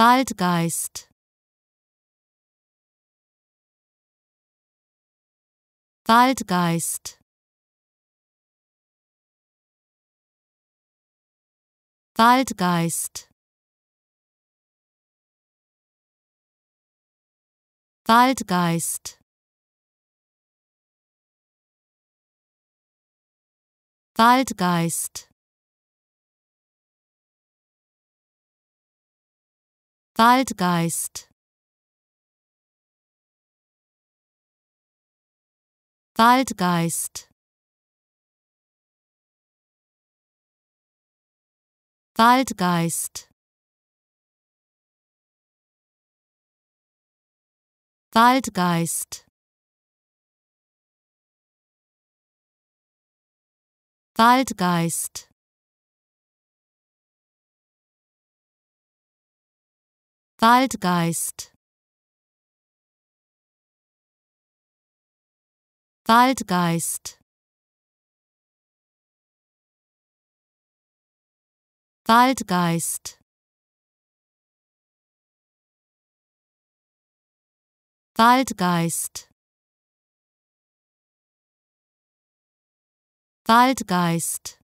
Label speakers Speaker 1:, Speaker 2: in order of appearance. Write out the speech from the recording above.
Speaker 1: Waldgeist Waldgeist Waldgeist Waldgeist Waldgeist Waldgeist Waldgeist Waldgeist Waldgeist Waldgeist Waldgeist Waldgeist Waldgeist Waldgeist Waldgeist